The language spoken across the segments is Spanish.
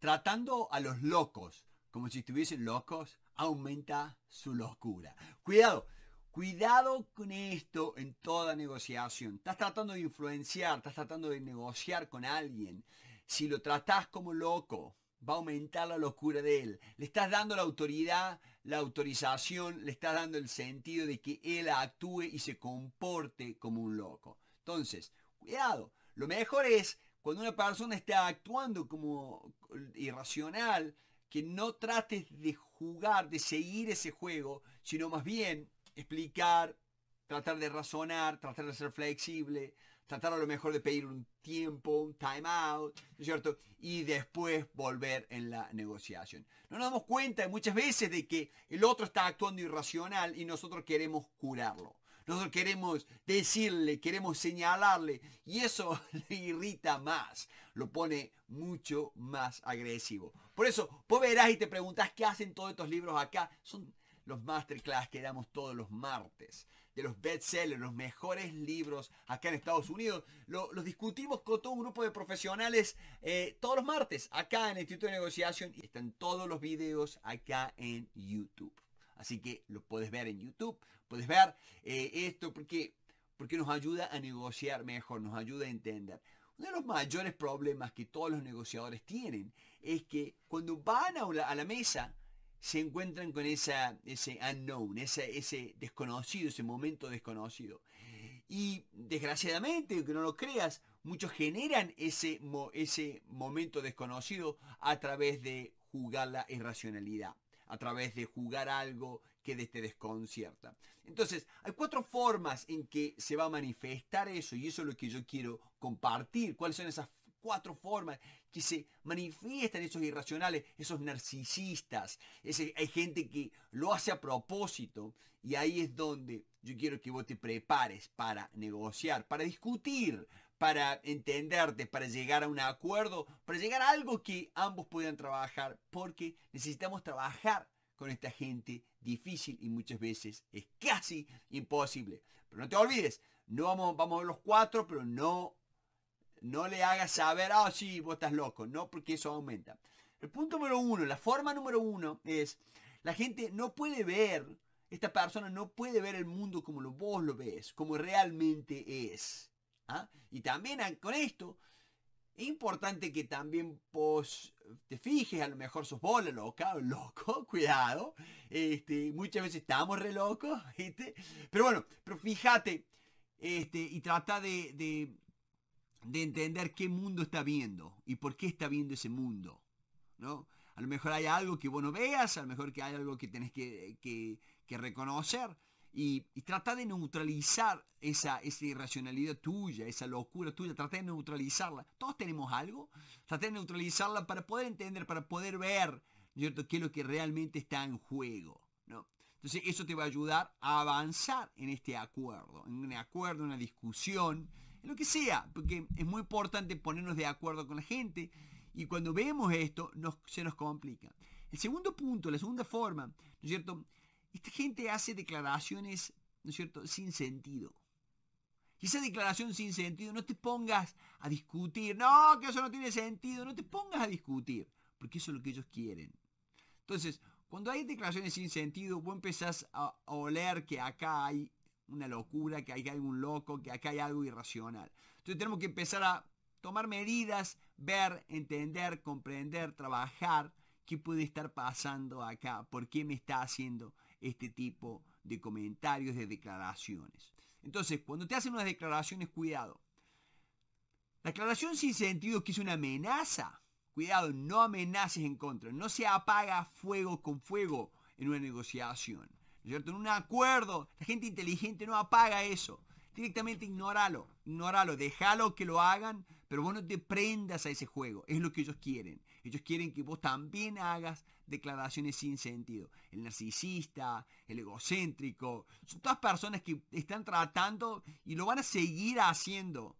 Tratando a los locos como si estuviesen locos, aumenta su locura. Cuidado, cuidado con esto en toda negociación. Estás tratando de influenciar, estás tratando de negociar con alguien. Si lo tratás como loco, va a aumentar la locura de él. Le estás dando la autoridad, la autorización, le estás dando el sentido de que él actúe y se comporte como un loco. Entonces, cuidado, lo mejor es cuando una persona está actuando como irracional, que no trates de jugar, de seguir ese juego, sino más bien explicar, tratar de razonar, tratar de ser flexible, tratar a lo mejor de pedir un tiempo, un time out, ¿no es cierto? Y después volver en la negociación. No nos damos cuenta muchas veces de que el otro está actuando irracional y nosotros queremos curarlo. Nosotros queremos decirle, queremos señalarle y eso le irrita más, lo pone mucho más agresivo. Por eso, vos verás y te preguntás qué hacen todos estos libros acá. Son los masterclass que damos todos los martes, de los bestsellers, los mejores libros acá en Estados Unidos. los discutimos con todo un grupo de profesionales eh, todos los martes acá en el Instituto de Negociación y están todos los videos acá en YouTube. Así que lo puedes ver en YouTube, puedes ver eh, esto porque, porque nos ayuda a negociar mejor, nos ayuda a entender. Uno de los mayores problemas que todos los negociadores tienen es que cuando van a la, mesa se encuentran con ese unknown, ese, desconocido, ese momento desconocido. Y desgraciadamente, aunque no lo creas, muchos generan ese, ese momento desconocido a través de jugar la irracionalidad a través de jugar algo que te desconcierta. Entonces, hay cuatro formas en que se va a manifestar eso y eso es lo que yo quiero compartir. ¿Cuáles son esas cuatro formas que se manifiestan esos irracionales, esos narcisistas. Ese, hay gente que lo hace a propósito y ahí es donde yo quiero que vos te prepares para negociar, para discutir, para entenderte, para llegar a un acuerdo, para llegar a algo que ambos puedan trabajar, porque necesitamos trabajar con esta gente difícil y muchas veces es casi imposible. Pero no te olvides, no vamos, a ver los cuatro, pero no, no le hagas saber, ah, sí, vos estás loco, no, porque eso aumenta. El punto número uno, la forma número uno es, la gente no puede ver, esta persona no puede ver el mundo como vos lo ves, como realmente es. ¿ah? Y también con esto, es importante que también te fijes, a lo mejor sos bola loca, loco, cuidado. Este, muchas veces estamos re locos, Pero bueno, pero fíjate este, y trata de, entender qué mundo está viendo y por qué está viendo ese mundo, A lo mejor hay algo que vos no veas, a lo mejor que hay algo que tenés que, que reconocer. Y, trata de neutralizar esa, irracionalidad tuya, esa locura tuya, trata de neutralizarla. Todos tenemos algo, trata de neutralizarla para poder entender, para poder ver, ¿cierto?, qué es lo que realmente está en juego, ¿no? Entonces eso te va a ayudar a avanzar en este acuerdo, en un acuerdo, en una discusión, en lo que sea, porque es muy importante ponernos de acuerdo con la gente y cuando vemos esto nos, se nos complica. El segundo punto, la segunda forma, ¿no es cierto?, esta gente hace declaraciones, ¿no es cierto?, sin sentido. Y esa declaración sin sentido, no te pongas a discutir, no, que eso no tiene sentido, no te pongas a discutir, porque eso es lo que ellos quieren. Entonces, cuando hay declaraciones sin sentido, vos empezás a, oler que acá hay una locura, que hay algún loco, que acá hay algo irracional. Entonces tenemos que empezar a tomar medidas, ver, entender, comprender, trabajar qué puede estar pasando acá, por qué me está haciendo este tipo de comentarios, de declaraciones. Entonces, cuando te hacen unas declaraciones, cuidado. La declaración sin sentido que es una amenaza. Cuidado, no amenaces en contra. No se apaga fuego con fuego en una negociación. En un acuerdo, la gente inteligente no apaga eso. Directamente ignóralo, ignóralo, déjalo que lo hagan pero vos no te prendas a ese juego, es lo que ellos quieren. Ellos quieren que vos también hagas declaraciones sin sentido. El narcisista, el egocéntrico, son todas personas que están tratando y lo van a seguir haciendo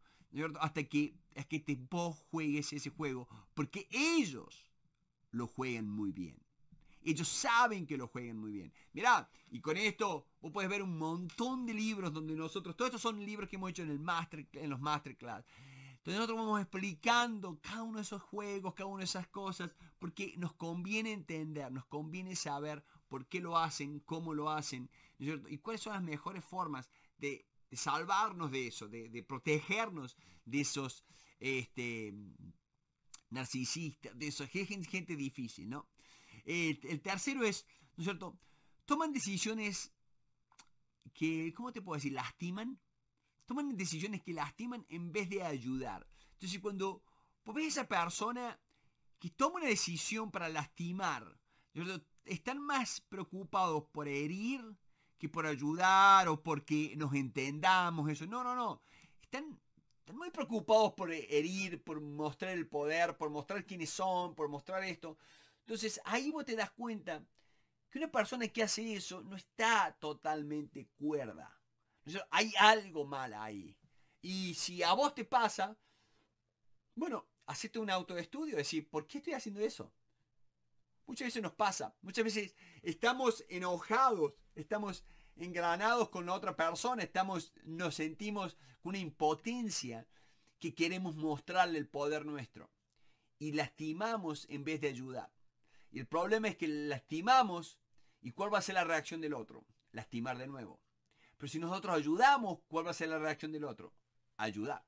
hasta que, que te, vos juegues ese juego, porque ellos lo juegan muy bien. Ellos saben que lo juegan muy bien. Mirá, y con esto vos puedes ver un montón de libros donde nosotros, todos estos son libros que hemos hecho en, el master, en los masterclass, entonces nosotros vamos explicando cada uno de esos juegos, cada una de esas cosas, porque nos conviene entender, nos conviene saber por qué lo hacen, cómo lo hacen, ¿no es cierto? Y cuáles son las mejores formas de, salvarnos de eso, de, protegernos de esos este, narcisistas, de esos gente, difícil, ¿no? El, el tercero es, ¿no es cierto? Toman decisiones que, ¿cómo te puedo decir? Lastiman toman decisiones que lastiman en vez de ayudar. Entonces cuando vos ves a esa persona que toma una decisión para lastimar, están más preocupados por herir que por ayudar o porque nos entendamos, eso. No, no, no. están muy preocupados por herir, por mostrar el poder, por mostrar quiénes son, por mostrar esto. Entonces ahí vos te das cuenta que una persona que hace eso no está totalmente cuerda. Hay algo mal ahí. Y si a vos te pasa, bueno, hacete un autoestudio, decir, ¿por qué estoy haciendo eso? Muchas veces nos pasa, muchas veces estamos enojados, estamos engranados con la otra persona, estamos, nos sentimos con una impotencia que queremos mostrarle el poder nuestro. Y lastimamos en vez de ayudar. Y el problema es que lastimamos y cuál va a ser la reacción del otro. Lastimar de nuevo. Pero si nosotros ayudamos, ¿cuál va a ser la reacción del otro? Ayudar.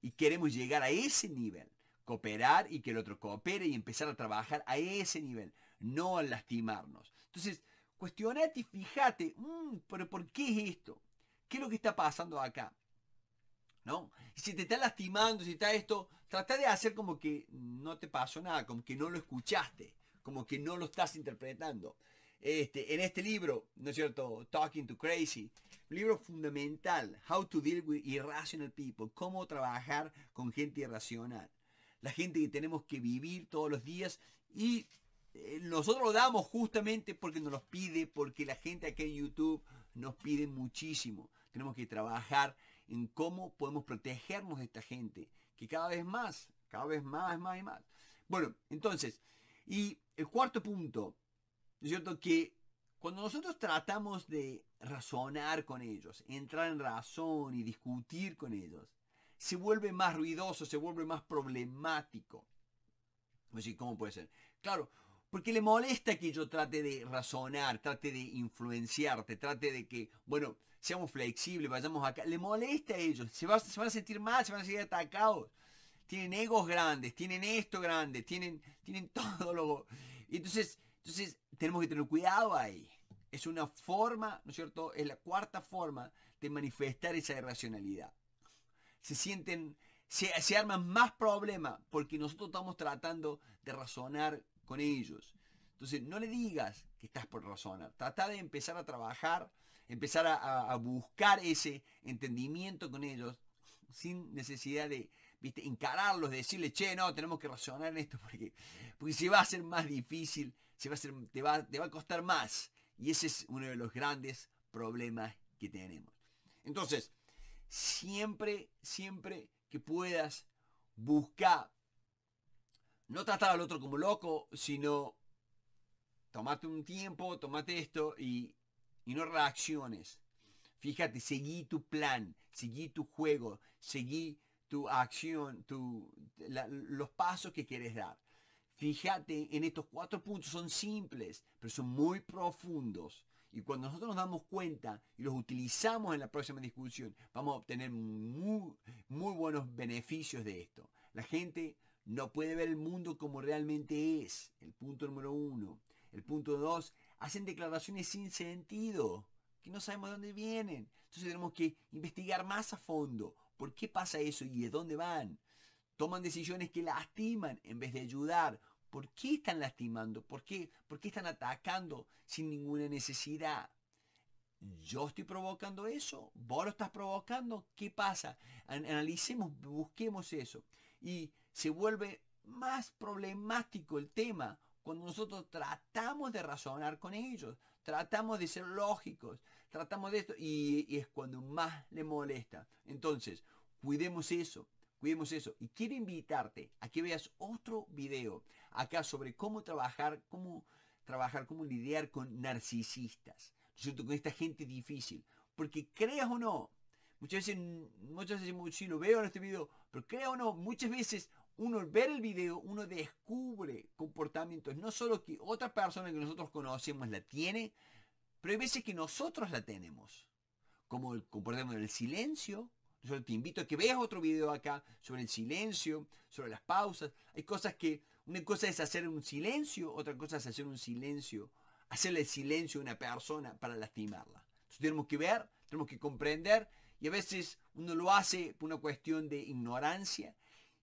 Y queremos llegar a ese nivel. Cooperar y que el otro coopere y empezar a trabajar a ese nivel. No a lastimarnos. Entonces, cuestionate y fíjate, mm, pero ¿por qué es esto? ¿Qué es lo que está pasando acá? ¿No? si te está lastimando, si está esto, trata de hacer como que no te pasó nada, como que no lo escuchaste, como que no lo estás interpretando. Este, en este libro, ¿no es cierto? Talking to Crazy. libro fundamental, How to Deal with Irrational People, cómo trabajar con gente irracional. La gente que tenemos que vivir todos los días y eh, nosotros lo damos justamente porque nos lo pide, porque la gente aquí en YouTube nos pide muchísimo. Tenemos que trabajar en cómo podemos protegernos de esta gente, que cada vez más, cada vez más, más y más. Bueno, entonces, y el cuarto punto, es cierto? Que cuando nosotros tratamos de razonar con ellos, entrar en razón y discutir con ellos, se vuelve más ruidoso, se vuelve más problemático. ¿Cómo puede ser? Claro, porque le molesta que yo trate de razonar, trate de influenciarte, trate de que, bueno, seamos flexibles, vayamos acá. Le molesta a ellos, se, van a sentir mal, se van a sentir atacados. Tienen egos grandes, tienen esto grande, tienen, tienen todo lo... Entonces, entonces, tenemos que tener cuidado ahí. Es una forma, ¿no es cierto? Es la cuarta forma de manifestar esa irracionalidad. Se sienten, se, arman más problemas porque nosotros estamos tratando de razonar con ellos. Entonces, no le digas que estás por razonar. Trata de empezar a trabajar, empezar a, buscar ese entendimiento con ellos sin necesidad de encararlos, de decirle, che, no, tenemos que razonar en esto porque, porque se va a ser más difícil va a te, va, a costar más. Y ese es uno de los grandes problemas que tenemos. Entonces, siempre, siempre que puedas, buscar, no tratar al otro como loco, sino tomate un tiempo, tomate esto y, no reacciones. Fíjate, seguí tu plan, seguí tu juego, seguí tu acción, tu, los pasos que quieres dar. Fíjate en estos cuatro puntos, son simples, pero son muy profundos. Y cuando nosotros nos damos cuenta y los utilizamos en la próxima discusión, vamos a obtener muy, buenos beneficios de esto. La gente no puede ver el mundo como realmente es. El punto número uno. El punto dos, hacen declaraciones sin sentido, que no sabemos de dónde vienen. Entonces tenemos que investigar más a fondo por qué pasa eso y de dónde van. Toman decisiones que lastiman en vez de ayudar ¿Por qué están lastimando? ¿Por qué, están atacando sin ninguna necesidad? ¿Yo estoy provocando eso? ¿Vos lo estás provocando? ¿Qué pasa? Analicemos, busquemos eso. Y se vuelve más problemático el tema cuando nosotros tratamos de razonar con ellos, tratamos de ser lógicos, tratamos de esto y, y es cuando más le molesta. Entonces, cuidemos eso vimos eso. Y quiero invitarte a que veas otro video acá sobre cómo trabajar, cómo trabajar, cómo lidiar con narcisistas, Con esta gente difícil. Porque creas o no, muchas veces, muchas veces, sí lo veo en este video, pero creas o no, muchas veces uno al ver el video, uno descubre comportamientos, no solo que otra persona que nosotros conocemos la tiene, pero hay veces que nosotros la tenemos, como el comportamiento del silencio, yo te invito a que veas otro video acá sobre el silencio, sobre las pausas. Hay cosas que, una cosa es hacer un silencio, otra cosa es hacer un silencio, hacerle el silencio a una persona para lastimarla. Entonces tenemos que ver, tenemos que comprender y a veces uno lo hace por una cuestión de ignorancia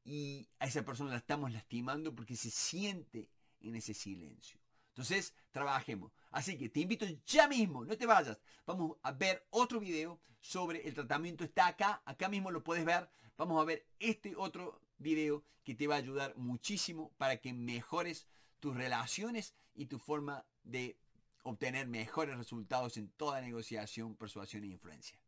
y a esa persona la estamos lastimando porque se siente en ese silencio. Entonces, trabajemos. Así que te invito ya mismo, no te vayas. Vamos a ver otro video sobre el tratamiento. Está acá, acá mismo lo puedes ver. Vamos a ver este otro video que te va a ayudar muchísimo para que mejores tus relaciones y tu forma de obtener mejores resultados en toda negociación, persuasión e influencia.